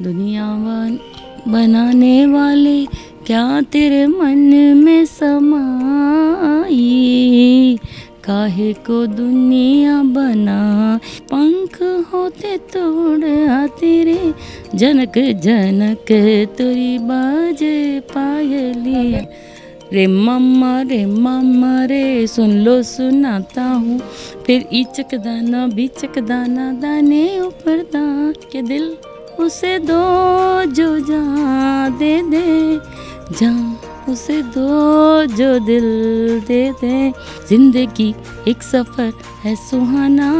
दुनिया बन, बनाने वाले क्या तेरे मन में समाई काहे को दुनिया बना पंख होते तोड़ तेरे जनक जनक तुरी बाजे पायली रे मम्मा रे मम्मा रे सुन लो सुनाता हूँ फिर इचक दाना बिचक दाना दाने ऊपर दान के दिल उसे दो जो जान दे दे जहाँ उसे दो जो दिल दे दे जिंदगी एक सफ़र है सुहाना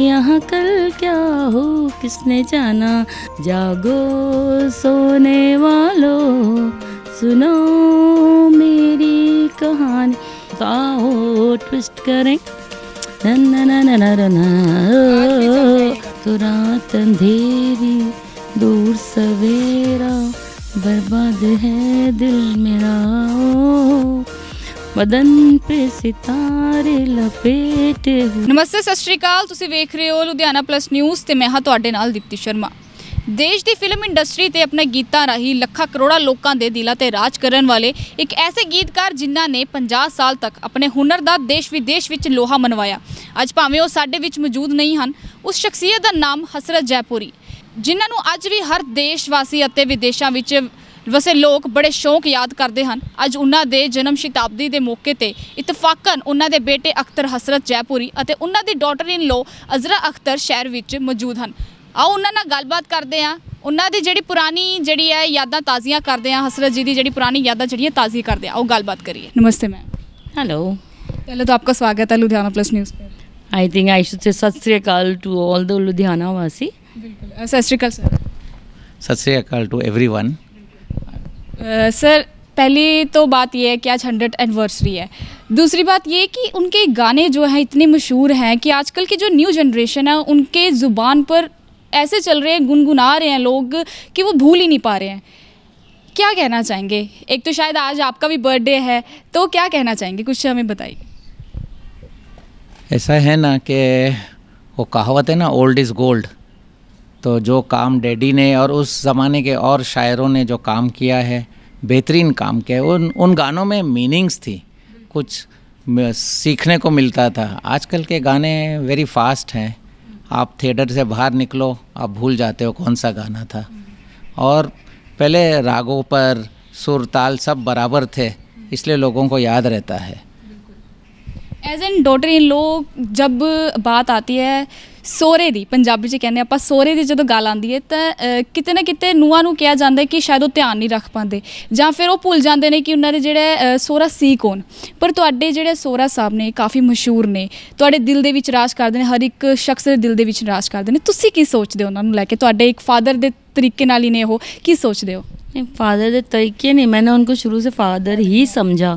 यहाँ कल क्या हो किसने जाना जागो सोने वालो सुनो मेरी कहानी आओ ट्विस्ट करें ना ना ना ना ना ना तो रात अंधेरी दूर सवेरा बर्बाद है दिल मेरा ओ बदन पे ਸਿਤਾਰੇ ਲਪੇਟੇ ਨਮਸਤੇ ਸਤਿ ਸ਼੍ਰੀ ਅਕਾਲ ਤੁਸੀਂ ਵੇਖ ਰਹੇ ਹੋ ਲੁਧਿਆਣਾ ਪਲੱਸ ਨਿਊਜ਼ ਤੇ ਮੈਂ ਹਾਂ ਤੁਹਾਡੇ ਨਾਲ ਦੀਪਤੀ ਸ਼ਰਮਾ ਦੇਸ਼ ਦੀ ਫਿਲਮ ਇੰਡਸਟਰੀ ਤੇ ਆਪਣੇ ਗੀਤਾਂ ਰਾਹੀਂ ਲੱਖਾਂ ਕਰੋੜਾਂ ਲੋਕਾਂ ਦੇ ਦਿਲਾਂ ਤੇ ਰਾਜ ਕਰਨ ਵਾਲੇ ਇੱਕ ਐਸੇ ਗੀਤਕਾਰ ਜਿਨ੍ਹਾਂ ਨੇ 50 ਸਾਲ ਤੱਕ ਆਪਣੇ ਹੁਨਰ ਦਾ ਦੇਸ਼ ਵਿਦੇਸ਼ ਵਿੱਚ ਲੋਹਾ ਮਨਵਾਇਆ ਅੱਜ ਭਾਵੇਂ ਉਹ ਸਾਡੇ ਵਿੱਚ ਮੌਜੂਦ ਨਹੀਂ ਹਨ ਉਸ ਸ਼ਖਸੀਅਤ ਦਾ ਨਾਮ ਹਸਰਤ ਜੈਪੁਰੀ ਜਿਨ੍ਹਾਂ ਨੂੰ ਅੱਜ ਵੀ ਹਰ ਦੇਸ਼ ਵਾਸੀ ਅਤੇ ਵਿਦੇਸ਼ਾਂ ਵਿੱਚ ਵਸੇ ਲੋਕ ਬੜੇ ਸ਼ੌਂਕ ਯਾਦ ਕਰਦੇ ਹਨ ਅੱਜ ਉਹਨਾਂ ਦੇ ਜਨਮ ਸ਼ਤਾਬਦੀ ਦੇ ਮੌਕੇ ਤੇ ਇਤਫਾਕਨ ਉਹਨਾਂ ਦੇ ਬੇਟੇ ਅਖਤਰ ਹਸਰਤ ਜੈਪੁਰੀ ਅਤੇ ਉਹਨਾਂ ਦੀ daughter in law Azra Akhtar ਸ਼ਹਿਰ ਵਿੱਚ ਮੌਜੂਦ ਹਨ आओ उन्होंने गलबात करते हैं उन्होंने जी पुरानी जी है यादा ताज़िया करते हैं हसरत जी की जी पुरानी यादा जी ताज़ी करते हैं ਕਰਦੇ ਆ करिए नमस्ते मैम हैलो पहले तो आपका स्वागत है लुधियाना प्लस न्यूज़ पे I think I should say सत श्रीकाल टू ऑल द लुधियाना वासी बिल्कुल सत श्रीकाल सर सत श्रीकाल टू एवरीवन सर पहली तो बात यह है कि आज हंड्रेड एनिवर्सरी है दूसरी बात ये कि उनके गाने जो हैं इतने मशहूर हैं कि आजकल की जो न्यू जनरेशन है उनके ज़ुबान पर ऐसे चल रहे हैं गुनगुना रहे हैं लोग कि वो भूल ही नहीं पा रहे हैं क्या कहना चाहेंगे एक तो शायद आज आपका भी बर्थडे है तो क्या कहना चाहेंगे कुछ हमें बताइए ऐसा है ना कि वो कहावत है ना ओल्ड इज़ गोल्ड तो जो काम डैडी ने और उस ज़माने के और शायरों ने जो काम किया है बेहतरीन काम किया उन उन गानों में मीनिंग्स थी कुछ सीखने को मिलता था आजकल के गाने वेरी फास्ट हैं आप थिएटर से बाहर निकलो आप भूल जाते हो कौन सा गाना था और पहले रागों पर सुर ताल सब बराबर थे इसलिए लोगों को याद रहता है एज एन डॉटर इन लोग जब बात आती है ਸੋਰੇ ਦੀ ਪੰਜਾਬੀ 'ਚ ਕਹਿੰਦੇ ਆਪਾਂ ਸੋਰੇ ਦੀ ਜਦੋਂ ਗੱਲ ਆਉਂਦੀ ਹੈ ਤਾਂ ਕਿਤੇ ਨਾ ਕਿਤੇ ਨੂਆਂ ਨੂੰ ਕਿਹਾ ਜਾਂਦਾ ਕਿ ਸ਼ਾਇਦ ਉਹ ਧਿਆਨ ਨਹੀਂ ਰੱਖ ਪਾਉਂਦੇ ਜਾਂ ਫਿਰ ਉਹ ਭੁੱਲ ਜਾਂਦੇ ਨੇ ਕਿ ਉਹਨਾਂ ਦੇ ਜਿਹੜੇ ਸੋਰਾ ਸੀ ਕੌਣ ਪਰ ਤੁਹਾਡੇ ਜਿਹੜੇ ਸੋਰਾ ਸਾਹਿਬ ਨੇ ਕਾਫੀ ਮਸ਼ਹੂਰ ਨੇ ਤੁਹਾਡੇ ਦਿਲ ਦੇ ਵਿੱਚ ਰਾਜ ਕਰਦੇ ਨੇ ਹਰ ਇੱਕ ਸ਼ਖਸ ਦੇ ਦਿਲ ਦੇ ਵਿੱਚ ਰਾਜ ਕਰਦੇ ਨੇ ਤੁਸੀਂ ਕੀ ਸੋਚਦੇ ਹੋ ਉਹਨਾਂ ਨੂੰ ਲੈ ਕੇ ਤੁਹਾਡੇ ਇੱਕ ਫਾਦਰ ਦੇ ਤਰੀਕੇ ਨਾਲ ਹੀ ਨੇ ਉਹ ਕੀ ਸੋਚਦੇ ਹੋ ਨਹੀਂ ਦੇ ਤਰੀਕੇ ਨਹੀਂ ਮੈਂ ਉਹਨਾਂ ਨੂੰ ਸ਼ੁਰੂ ਸੇ ਫਾਦਰ ਹੀ ਸਮਝਾ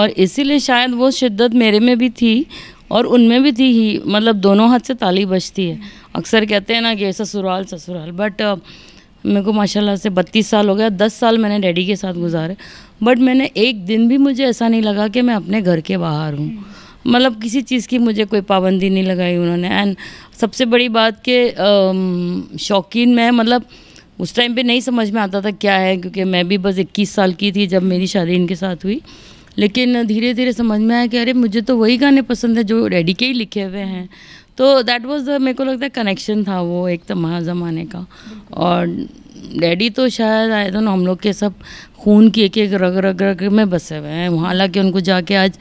ਔਰ ਇਸੇ ਲਈ ਸ਼ਾਇਦ ਉਹ ਸ਼ਿੱਦਤ ਮੇਰੇ में ਵੀ ਥੀ और उनमें भी थी ही मतलब दोनों हाथ से ताली बजती है अक्सर कहते हैं ना कि ससुराल ससुराल बट uh, मेरे को माशाल्लाह से बत्तीस साल हो गया दस साल मैंने डैडी के साथ गुजारे बट मैंने एक दिन भी मुझे ऐसा नहीं लगा कि मैं अपने घर के बाहर हूँ मतलब किसी चीज़ की मुझे कोई पाबंदी नहीं लगाई उन्होंने एंड सबसे बड़ी बात के um, शौकीन मैं मतलब उस टाइम पे नहीं समझ में आता था क्या है क्योंकि मैं भी बस 21 साल की थी जब मेरी शादी इनके साथ हुई लेकिन धीरे धीरे समझ में आया कि अरे मुझे तो वही गाने पसंद है जो रेडी के ही लिखे हुए हैं तो दैट वाज द मेरे को लगता है कनेक्शन था वो एक तमाम ज़माने का और डैडी तो शायद आए थे ना हम लोग के सब खून की एक एक रग रग रग में बसे हुए हैं वहाँ हालांकि उनको जाके आज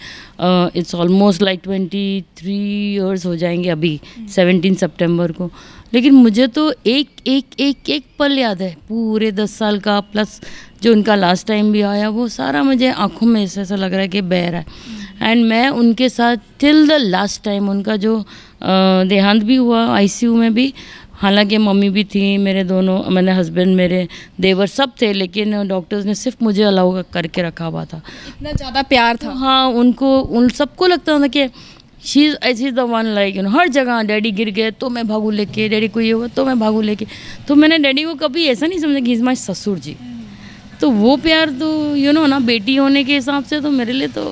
it's almost like twenty three years हो जाएंगे अभी सेवनटीन सितंबर को लेकिन मुझे तो एक एक एक एक पल याद है पूरे दस साल का प्लस जो उनका लास्ट टाइम भी आया वो सारा मुझे आँखों में ऐसा ऐसा लग रहा है कि बह रहा है एंड हम्म। मैं उनके साथ टिल द लास्ट टाइम उनका जो देहांत भी हुआ आईसीयू में भी हालांकि मम्मी भी थी मेरे दोनों मैंने हस्बैंड मेरे देवर सब थे लेकिन डॉक्टर्स ने सिर्फ मुझे अलाउ करके रखा हुआ था इतना ज़्यादा प्यार था हाँ उनको उन सबको लगता था कि शीज़ आई ऐसी the one like you know हर जगह डैडी गिर गए तो मैं भागू लेके डैडी को ये हुआ तो मैं भागू लेके तो मैंने डैडी को कभी ऐसा नहीं समझा कि इज़ माई ससुर जी हम्म। तो वो प्यार तो यू you नो know, ना बेटी होने के हिसाब से तो मेरे लिए तो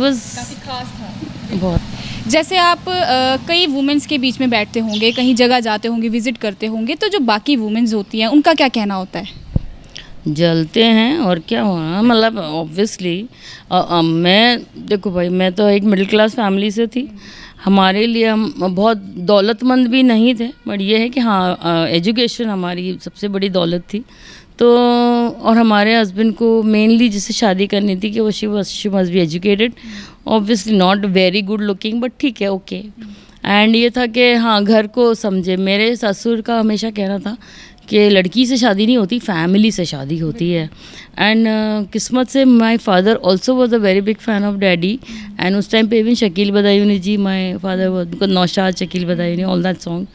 वॉज खास था बहुत जैसे आप आ, कई वुमेंस के बीच में बैठते होंगे कहीं जगह जाते होंगे विजिट करते होंगे तो जो बाकी वुमेंस होती हैं उनका क्या कहना होता है जलते हैं और क्या होना मतलब ऑब्वियसली मैं देखो भाई मैं तो एक मिडिल क्लास फैमिली से थी हमारे लिए हम बहुत दौलतमंद भी नहीं थे बट ये है कि हाँ एजुकेशन हमारी सबसे बड़ी दौलत थी तो और हमारे हस्बैंड को मेनली जिसे शादी करनी थी कि वो she was she must be educated obviously not very good looking but ठीक है ओके एंड ये था कि हाँ घर को समझे मेरे ससुर का हमेशा कहना था कि लड़की से शादी नहीं होती फैमिली से शादी होती है एंड uh, किस्मत से my father also was a very big fan of daddy and उस टाइम पे even Shakeel Badayuni ji my father was because Naushad Shakeel Badayuni all that song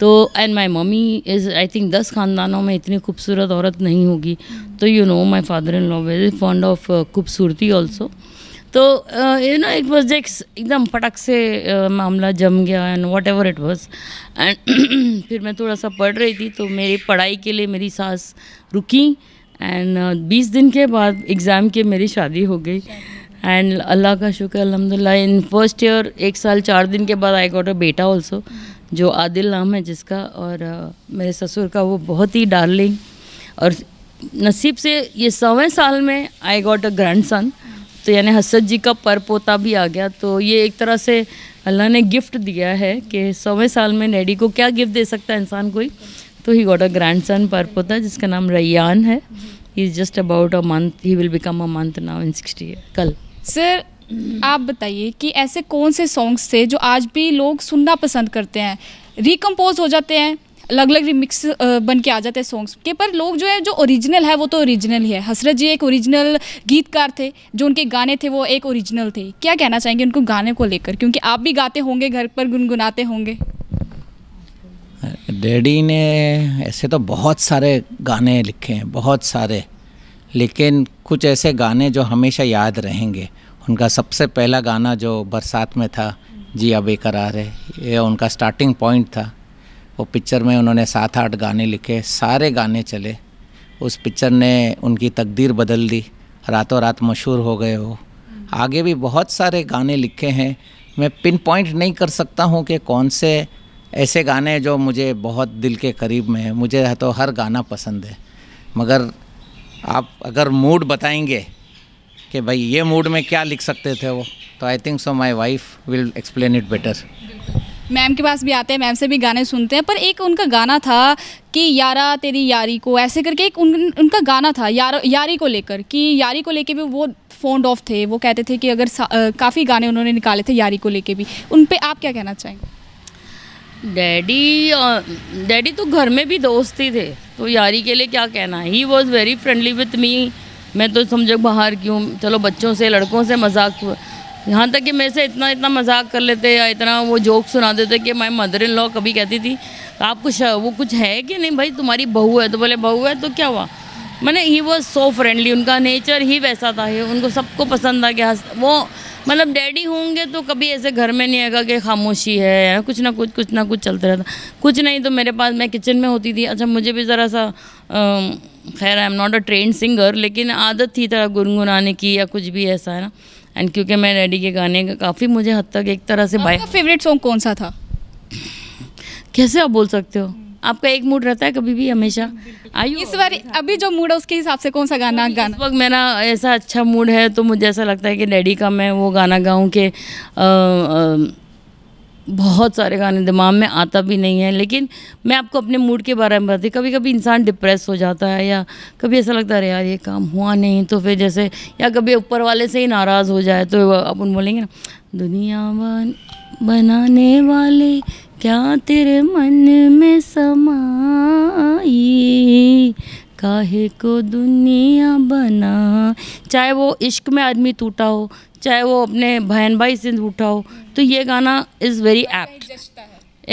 तो and my mummy is I think दस खानदानों में इतनी खूबसूरत औरत नहीं होगी तो you know my father in law very fond of खूबसूरती ऑल्सो तो यू नो इट वॉज एक एकदम फटक से uh, मामला जम गया and whatever it was and फिर मैं थोड़ा सा पढ़ रही थी तो मेरी पढ़ाई के लिए मेरी सास रुकी एंड uh, बीस दिन के बाद एग्ज़ाम की मेरी शादी हो गई एंड अल्लाह का शुक्र अलहमदिल्ला इन फर्स्ट ईयर एक साल चार दिन के बाद आई गॉट अ बेटा ऑल्सो जो आदिल नाम है जिसका और मेरे ससुर का वो बहुत ही डार्लिंग और नसीब से ये सवें साल में I got a grand son तो यानी हसरत जी का पर पोता भी आ गया तो ये एक तरह से अल्लाह ने गिफ्ट दिया है कि सवें साल में नेडी को क्या गिफ्ट दे सकता है इंसान कोई तो he got a grand son पर पोता जिसका नाम रैयान है is just about a month ही will become a month now in sixty कल सर आप बताइए कि ऐसे कौन से सॉन्ग्स थे जो आज भी लोग सुनना पसंद करते हैं रिकम्पोज हो जाते हैं अलग अलग रिमिक्स बन के आ जाते हैं सॉन्ग्स के पर लोग जो है जो ओरिजिनल है वो तो ओरिजिनल ही है हसरत जी एक ओरिजिनल गीतकार थे जो उनके गाने थे वो एक ओरिजिनल थे क्या कहना चाहेंगे उनको गाने को लेकर क्योंकि आप भी गाते होंगे घर पर गुनगुनाते होंगे डैडी ने ऐसे तो बहुत सारे गाने लिखे हैं बहुत सारे लेकिन कुछ ऐसे गाने जो हमेशा याद रहेंगे उनका सबसे पहला गाना जो बरसात में था जी अब करार है ये उनका स्टार्टिंग पॉइंट था वो पिक्चर में उन्होंने सात आठ गाने लिखे सारे गाने चले उस पिक्चर ने उनकी तकदीर बदल दी रातों रात मशहूर हो गए वो आगे भी बहुत सारे गाने लिखे हैं मैं पिन पॉइंट नहीं कर सकता हूँ कि कौन से ऐसे गाने जो मुझे बहुत दिल के करीब में है मुझे तो हर गाना पसंद है मगर आप अगर मूड बताएंगे कि भाई ये मूड में क्या लिख सकते थे वो तो I think so my wife will explain it better ma'am के पास भी आते हैं मैम से भी गाने सुनते हैं पर एक उनका गाना था कि यारा तेरी यारी को ऐसे करके एक उन, उनका गाना था यार यारी को लेकर कि यारी को लेकर भी वो फोन ऑफ थे वो कहते थे कि अगर काफ़ी गाने उन्होंने निकाले थे यारी को लेके भी उन पर आप क्या कहना चाहेंगे डैडी डैडी तो घर में भी दोस्त ही थे तो यारी के लिए क्या कहना he was very friendly with me मैं तो समझो बाहर की हूँ चलो बच्चों से लड़कों से मजाक यहाँ तक कि मेरे से इतना इतना मजाक कर लेते या इतना वो जोक सुना देते कि माई मदर इन लॉ कभी कहती थी आप कुछ वो कुछ है कि नहीं भाई तुम्हारी बहू है तो बोले बहू है तो क्या हुआ मैंने ही वो सो फ्रेंडली उनका नेचर ही वैसा था ही उनको सबको पसंद था कि हंस वो मतलब डैडी होंगे तो कभी ऐसे घर में नहीं आएगा कि खामोशी है कुछ ना कुछ कुछ ना कुछ चलते रहता कुछ नहीं तो मेरे पास मैं किचन में होती थी अच्छा मुझे भी ज़रा सा आ, खैर I am not a train singer लेकिन आदत थी तरह गुनगुनाने की या कुछ भी ऐसा है ना एंड क्योंकि मैं डैडी के गाने का काफ़ी मुझे हद तक एक तरह से बाय फेवरेट सॉन्ग कौन सा था कैसे आप बोल सकते हो आपका एक मूड रहता है कभी भी हमेशा आई इस बार अभी जो मूड है उसके हिसाब से कौन सा गाना तो गाना इस वक्त मेरा ऐसा अच्छा मूड है तो मुझे ऐसा लगता है कि डैडी का मैं वो गाना गाऊँ कि बहुत सारे गाने दिमाग में आता भी नहीं है लेकिन मैं आपको अपने मूड के बारे में बताती कभी कभी इंसान डिप्रेस हो जाता है या कभी ऐसा लगता है यार ये काम हुआ नहीं तो फिर जैसे या कभी ऊपर वाले से ही नाराज़ हो जाए तो अपन बोलेंगे ना दुनिया बन बनाने वाले क्या तेरे मन में समाई काहे को दुनिया बना चाहे वो इश्क में आदमी टूटा हो चाहे वो अपने बहन भाई से टूटा हो तो ये गाना is very apt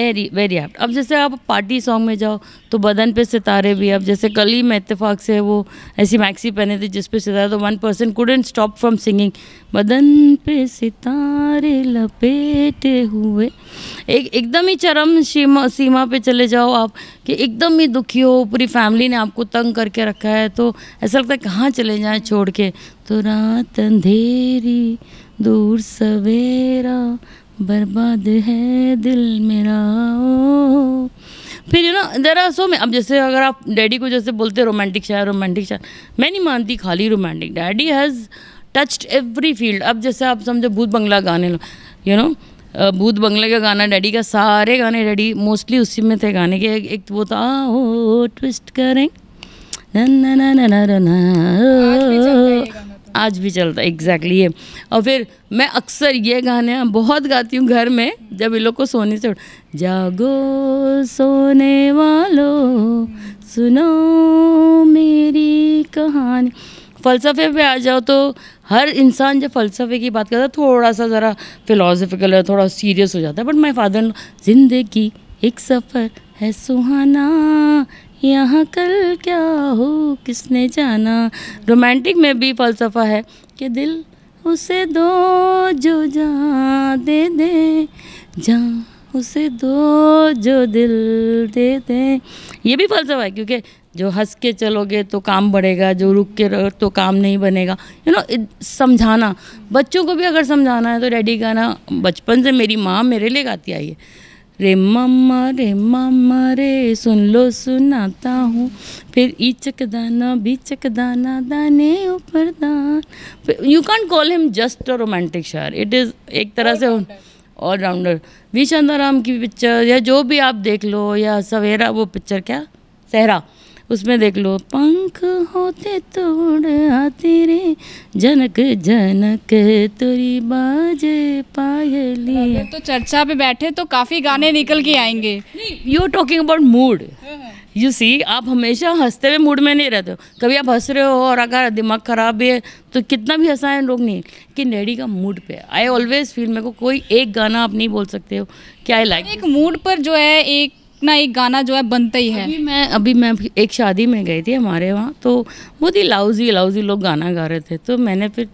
airy very apt अब जैसे आप पार्टी सॉन्ग में जाओ तो बदन पे सितारे भी अब जैसे कल ही मैं इतफाक से वो ऐसी मैक्सी पहने थे जिस पे सितारे तो one person couldn't stop from singing बदन पे सितारे लपेटे हुए एक एकदम ही चरम सीमा सीमा पे चले जाओ आप कि एकदम ही दुखी हो पूरी फैमिली ने आपको तंग करके रखा है तो ऐसा लगता है कहाँ चले जाएँ छोड़ के तो रात अंधेरी दूर सवेरा बर्बाद है दिल मेरा फिर यू नो देर सो में अब जैसे अगर आप डैडी को जैसे बोलते रोमांटिक शायर रोमांटिक शायर मैं नहीं मानती खाली romantic daddy has touched every field अब जैसे आप समझो भूत बंगला गाने लो यू नो भूत बंगले का गाना डैडी का सारे गाने डैडी मोस्टली उसी में थे गाने के एक, एक वो था ओ ट्विस्ट करें ना ना ना ना ना ना आज भी चलता है एग्जैक्टली ये और फिर मैं अक्सर ये गाने बहुत गाती हूँ घर में जब इन लोग को सोने से जागो सोने वालों सुनो मेरी कहानी फ़लसफ़े पे आ जाओ तो हर इंसान जब फ़लसफ़े की बात करता है थोड़ा सा ज़रा फिलोसफिकल है थोड़ा सीरियस हो जाता है बट माई फादर जिंदगी एक सफ़र है सुहाना यहाँ कल क्या हो किसने जाना रोमांटिक में भी फलसफा है कि दिल उसे दो जो जहाँ दे दे जा उसे दो जो दिल दे दे ये भी फलसफा है क्योंकि जो हंस के चलोगे तो काम बढ़ेगा जो रुक के रहो तो काम नहीं बनेगा यू नो समझाना बच्चों को भी अगर समझाना है तो डैडी गाना बचपन से मेरी माँ मेरे लिए गाती आई है रे मम्मा रे मम्मा रे सुन लो सुनाता हूँ फिर चक दाना चक दाना दाने ऊपर दान you can call him just a romantic शायर इट इज़ एक तरह से ऑलराउंडर वी राम की पिक्चर या जो भी आप देख लो या सवेरा वो पिक्चर क्या सहरा उसमें देख लो पंख होते तोड़ तेरे जनक जनक तुरी बाजे पायली तो चर्चा पे बैठे तो काफ़ी गाने निकल के आएंगे you talking about mood you see आप हमेशा हंसते हुए मूड में नहीं रहते हो कभी आप हंस रहे हो और अगर दिमाग ख़राब भी है तो कितना भी है लोग नहीं कि नेडी का मूड पे आई ऑलवेज फील मेरे को कोई एक गाना आप नहीं बोल सकते हो क्या आई लाइक एक मूड पर जो है एक इतना एक गाना जो है बनता ही है अभी मैं अभी मैं एक शादी में गई थी हमारे वहाँ तो बहुत ही लाउजी लाउजी लोग गाना गा रहे थे तो मैंने फिर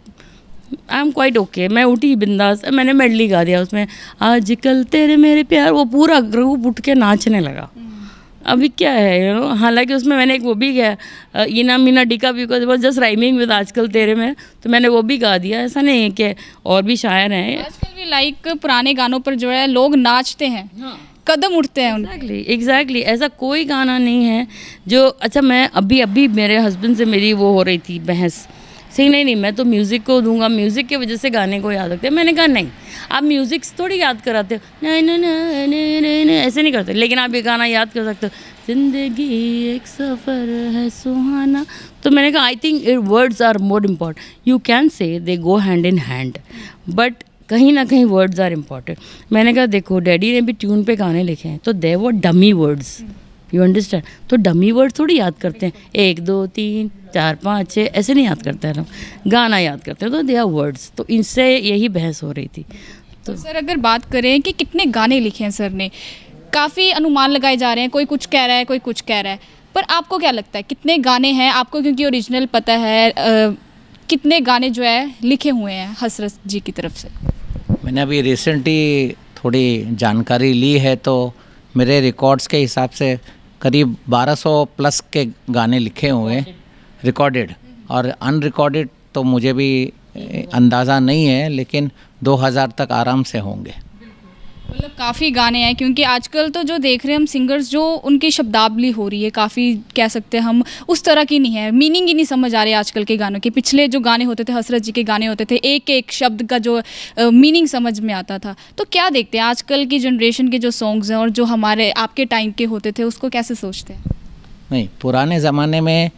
आई एम क्वाइट ओके मैं उठी बिंदास मैंने मेडली गा दिया उसमें आजकल तेरे मेरे प्यार वो पूरा ग्रुप उठ के नाचने लगा हम्म। अभी क्या है यू नो हालांकि उसमें मैंने एक वो भी गया इना मीना डिका because was just rhyming with आजकल तेरे में तो मैंने वो भी गा दिया ऐसा नहीं है कि और भी शायर हैं आजकल भी लाइक पुराने गानों पर जो है लोग नाचते हैं हाँ। कदम उठते हैं एग्जैक्टली एग्जैक्टली ऐसा कोई गाना नहीं है जो अच्छा मैं अभी अभी मेरे हस्बैंड से मेरी वो हो रही थी बहस सही नहीं नहीं मैं तो म्यूज़िक को दूंगा म्यूज़िक की वजह से गाने को याद रखते हैं मैंने कहा नहीं आप म्यूज़िक थोड़ी याद कराते हो ना ना ना ना ना ऐसे नहीं करते लेकिन आप ये गाना याद कर सकते हो जिंदगी एक सफ़र है सुहाना तो मैंने कहा I think words are more important you can say they go hand in hand but कहीं ना कहीं वर्ड्स आर इम्पॉर्टेंट मैंने कहा देखो डैडी ने भी ट्यून पे गाने लिखे हैं तो दे वो डमी वर्ड्स यू अंडरस्टैंड तो डमी वर्ड थोड़ी याद करते हैं एक दो तीन चार पाँच छः ऐसे नहीं याद करते हैं गाना याद करते हैं तो दे आर वर्ड्स तो इनसे यही बहस हो रही थी तो सर अगर बात करें कि कितने गाने लिखे हैं सर ने काफ़ी अनुमान लगाए जा रहे हैं कोई कुछ कह रहा है कोई कुछ कह रहा है पर आपको क्या लगता है कितने गाने हैं आपको क्योंकि ओरिजिनल पता है आ, कितने गाने जो है लिखे हुए हैं हसरत जी की तरफ से मैंने अभी रिसेंटली थोड़ी जानकारी ली है तो मेरे रिकॉर्ड्स के हिसाब से करीब 1200 प्लस के गाने लिखे हुए रिकॉर्डेड और अनरिकॉर्डेड तो मुझे भी अंदाज़ा नहीं है लेकिन 2000 तक आराम से होंगे मतलब काफ़ी गाने हैं क्योंकि आजकल तो जो देख रहे हैं हम सिंगर्स जो उनकी शब्दावली हो रही है काफ़ी कह सकते हैं हम उस तरह की नहीं है मीनिंग ही नहीं समझ आ रही है आजकल के गानों के पिछले जो गाने होते थे हसरत जी के गाने होते थे एक एक शब्द का जो मीनिंग समझ में आता था तो क्या देखते हैं आजकल की जनरेशन के जो सॉन्ग्स हैं और जो हमारे आपके टाइम के होते थे उसको कैसे सोचते हैं नहीं पुराने ज़माने में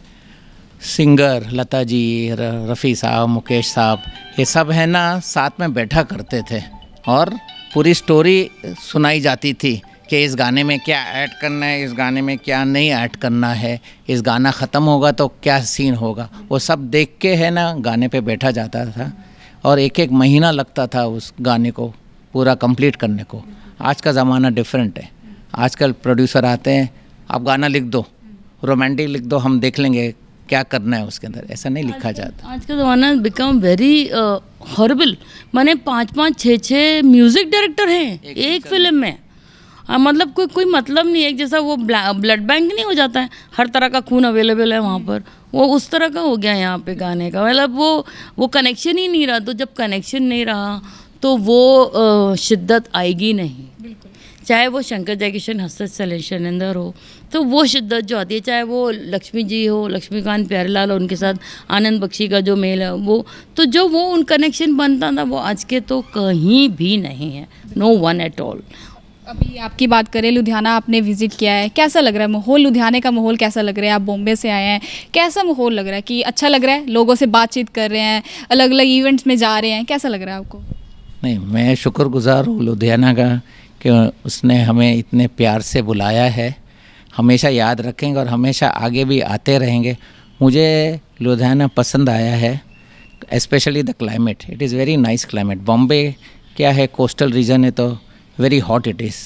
सिंगर लता जी रफ़ी साहब मुकेश साहब ये सब है ना साथ में बैठा करते थे और पूरी स्टोरी सुनाई जाती थी कि इस गाने में क्या ऐड करना है इस गाने में क्या नहीं ऐड करना है इस गाना ख़त्म होगा तो क्या सीन होगा वो सब देख के है ना गाने पे बैठा जाता था और एक एक महीना लगता था उस गाने को पूरा कंप्लीट करने को आज का ज़माना डिफरेंट है आजकल प्रोड्यूसर आते हैं आप गाना लिख दो रोमांटिक लिख दो हम देख लेंगे क्या करना है उसके अंदर ऐसा नहीं लिखा जाता आज का ज़माना बिकम वेरी हॉरेबल मैंने पाँच पाँच छः छः म्यूज़िक डायरेक्टर हैं एक, एक फिल्म में आ, मतलब कोई कोई मतलब नहीं एक जैसा वो ब्लड बैंक नहीं हो जाता है हर तरह का खून अवेलेबल है वहाँ हम्म। पर वो उस तरह का हो गया यहाँ पे गाने का मतलब वो वो कनेक्शन ही नहीं रहा तो जब कनेक्शन नहीं रहा तो वो uh, शिद्दत आएगी नहीं चाहे वो शंकर जयकिशन सलेशन अंदर हो तो वो शिद्दत जो आती है चाहे वो लक्ष्मी जी हो लक्ष्मीकांत प्यारेलाल हो उनके साथ आनंद बख्शी का जो मेल है वो तो जो वो उन कनेक्शन बनता था वो आज के तो कहीं भी नहीं है नो वन एट ऑल अभी आपकी बात करें लुधियाना आपने विज़िट किया है कैसा लग रहा है माहौल लुधियाने का माहौल कैसा लग रहा है आप बॉम्बे से आए हैं कैसा माहौल लग रहा है कि अच्छा लग रहा है लोगों से बातचीत कर रहे हैं अलग अलग इवेंट्स में जा रहे हैं कैसा लग रहा है आपको नहीं मैं शुक्रगुजार हूँ लुधियाना का कि उसने हमें इतने प्यार से बुलाया है हमेशा याद रखेंगे और हमेशा आगे भी आते रहेंगे मुझे लुधियाना पसंद आया है especially the climate it is very nice climate Bombay क्या है कोस्टल रीजन है तो वेरी हॉट इट इज़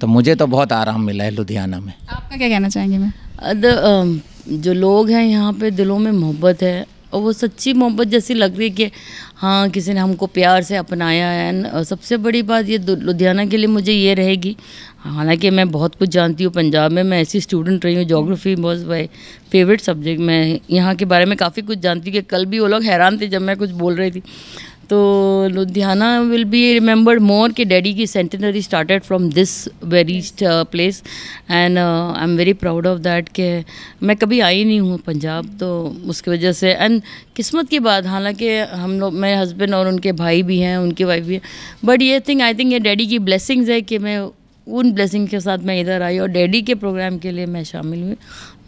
तो मुझे तो बहुत आराम मिला है लुधियाना में आपका क्या कहना चाहेंगे मैं द जो लोग हैं यहाँ पे दिलों में मोहब्बत है और वो सच्ची मोहब्बत जैसी लग रही है कि हाँ किसी ने हमको प्यार से अपनाया है सबसे बड़ी बात ये लुधियाना के लिए मुझे ये रहेगी हालांकि मैं बहुत कुछ जानती हूँ पंजाब में मैं ऐसी स्टूडेंट रही हूँ जोग्राफी बहुत भाई फेवरेट सब्जेक्ट मैं यहाँ के बारे में काफ़ी कुछ जानती हूँ कि कल भी वो लोग हैरान थे जब मैं कुछ बोल रही थी तो Ludhiana will be remembered more कि डैडी की centenary started from this very place and I am very proud of that कि मैं कभी आई नहीं हूँ पंजाब तो उसकी वजह से एंड किस्मत की बात हालांकि हम लोग मेरे हस्बैंड और उनके भाई भी हैं उनकी वाइफ भी हैं बट ये थिंग आई थिंक ये डैडी की ब्लेसिंग्स है कि मैं उन ब्लेसिंग के साथ मैं इधर आई और डैडी के प्रोग्राम के लिए मैं शामिल हुई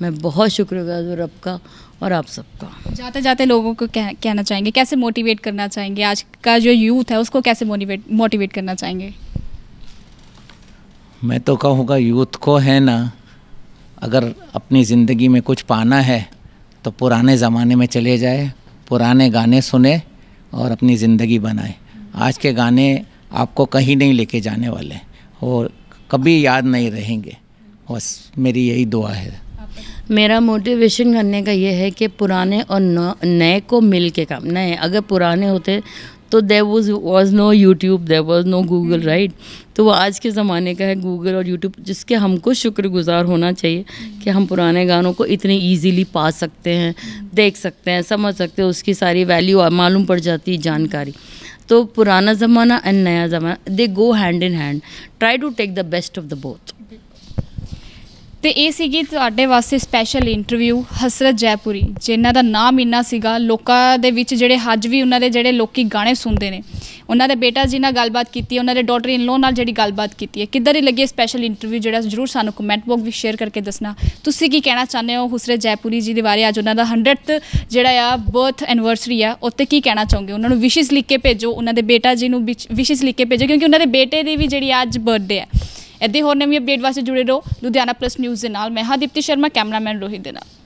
मैं बहुत शुक्रगुजार हूँ रब का और आप सबका जाते जाते लोगों को कह, कहना चाहेंगे कैसे मोटिवेट करना चाहेंगे आज का जो यूथ है उसको कैसे मोटिवेट मोटिवेट करना चाहेंगे मैं तो कहूँगा यूथ को है ना अगर अपनी ज़िंदगी में कुछ पाना है तो पुराने ज़माने में चले जाए पुराने गाने सुने और अपनी ज़िंदगी बनाए आज के गाने आपको कहीं नहीं लेके जाने वाले और कभी याद नहीं रहेंगे बस मेरी यही दुआ है मेरा मोटिवेशन करने का ये है कि पुराने और नए को मिल के काम नए अगर पुराने होते तो there was was no YouTube there was no Google right तो वो आज के ज़माने का है गूगल और यूट्यूब जिसके हमको शुक्रगुजार होना चाहिए हम्म। कि हम पुराने गानों को इतने ईजीली पा सकते हैं हम्म। देख सकते हैं समझ सकते हैं उसकी सारी वैल्यू मालूम पड़ जाती है जानकारी ਤੋ ਪੁਰਾਣਾ ਜ਼ਮਾਨਾ ਐ ਨਿਆ ਜ਼ਮਾਨਾ they go hand in hand try to take the best of the both ਤੇ ਇਹ ਸੀਗੀ ਤੁਹਾਡੇ ਵਾਸਤੇ ਸਪੈਸ਼ਲ ਇੰਟਰਵਿਊ ਹਸਰਤ ਜੈਪੁਰੀ ਜਿਨ੍ਹਾਂ ਦਾ ਨਾਮ ਇੰਨਾ ਸੀਗਾ ਲੋਕਾਂ ਦੇ ਵਿੱਚ ਜਿਹੜੇ ਹੱਜ ਵੀ ਉਹਨਾਂ ਦੇ ਜਿਹੜੇ ਲੋਕੀ ਗਾਣੇ ਸੁਣਦੇ ਨੇ ਉਹਨਾਂ ਦੇ ਬੇਟਾ ਜੀ ਨਾਲ ਗੱਲਬਾਤ ਕੀਤੀ ਉਹਨਾਂ ਦੇ ਡਾਟਰ ਇਨ ਲੋ ਨਾਲ ਜਿਹੜੀ ਗੱਲਬਾਤ ਕੀਤੀ ਹੈ ਕਿੱਦਾਂ ਹੀ ਲੱਗੀ ਸਪੈਸ਼ਲ ਇੰਟਰਵਿਊ ਜਿਹੜਾ ਜਰੂਰ ਸਾਨੂੰ ਕਮੈਂਟ ਬਾਕਸ ਵਿੱਚ ਸ਼ੇਅਰ ਕਰਕੇ ਦੱਸਣਾ ਤੁਸੀਂ ਕੀ ਕਹਿਣਾ ਚਾਹੁੰਦੇ ਹੋ ਹੁਸਰੇ ਜੈਪੂਰੀ ਜੀ ਦੇ ਬਾਰੇ ਅੱਜ ਉਹਨਾਂ ਦਾ 100th ਜਿਹੜਾ ਆ ਬਰਥ ਐਨਿਵਰਸਰੀ ਆ ਉੱਤੇ ਕੀ ਕਹਿਣਾ ਚਾਹੋਗੇ ਉਹਨਾਂ ਨੂੰ ਵਿਸ਼ੇਸ ਲਿਖ ਕੇ ਭੇਜੋ ਉਹਨਾਂ ਦੇ ਬੇਟਾ ਜੀ ਨੂੰ ਵਿਸ਼ੇਸ ਲਿਖ ਕੇ ਭੇਜੋ ਕਿਉਂਕਿ ਉਹਨਾਂ ਦੇ ਬੇਟੇ ਦੀ ਵੀ ਜਿਹੜੀ ਅੱਜ ਬਰਥਡੇ ਹੈ ਇੱਦੇ ਹੋਰ ਨਵੀਂ ਅਪਡੇਟ ਵਾਸਤੇ ਜੁੜੇ ਰਹੋ ਲੁਧਿਆਣਾ ਪਲੱਸ ਨਿਊਜ਼ ਦੇ ਨਾਲ ਮੈਂ ਹਾਂ ਦੀਪਤੀ ਸ਼ਰਮਾ ਕੈਮਰਾਮੈਨ ਰੋਹਿਤ ਦੇ ਨਾਲ